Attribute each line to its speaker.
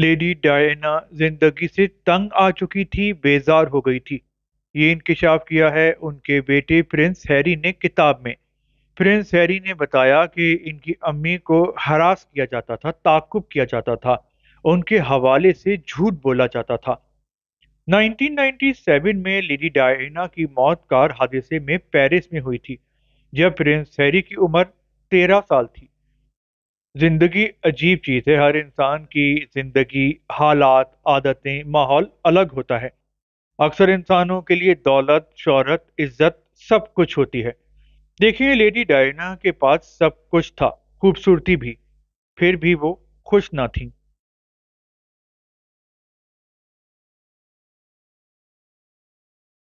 Speaker 1: lady Diana जिंदगी से तंग आ चुकी थी बेजार हो गई थी ये इंकशाफ किया है उनके बेटे प्रिंस हैरी ने किताब में प्रिंस हैरी ने बताया कि इनकी अम्मी को हरास किया जाता था ताकुब किया जाता था उनके हवाले से झूठ बोला जाता था 1997 में लेडी डायना की मौत कार हादसे में पेरिस में हुई थी जब प्रिंस हैरी की उम्र 13 साल थी ज़िंदगी अजीब चीज़ है हर इंसान की ज़िंदगी हालात आदतें माहौल अलग होता है अक्सर इंसानों के लिए दौलत शहरत इज्जत सब कुछ होती है देखिए लेडी डायना के पास सब कुछ था खूबसूरती भी फिर भी वो खुश
Speaker 2: ना थी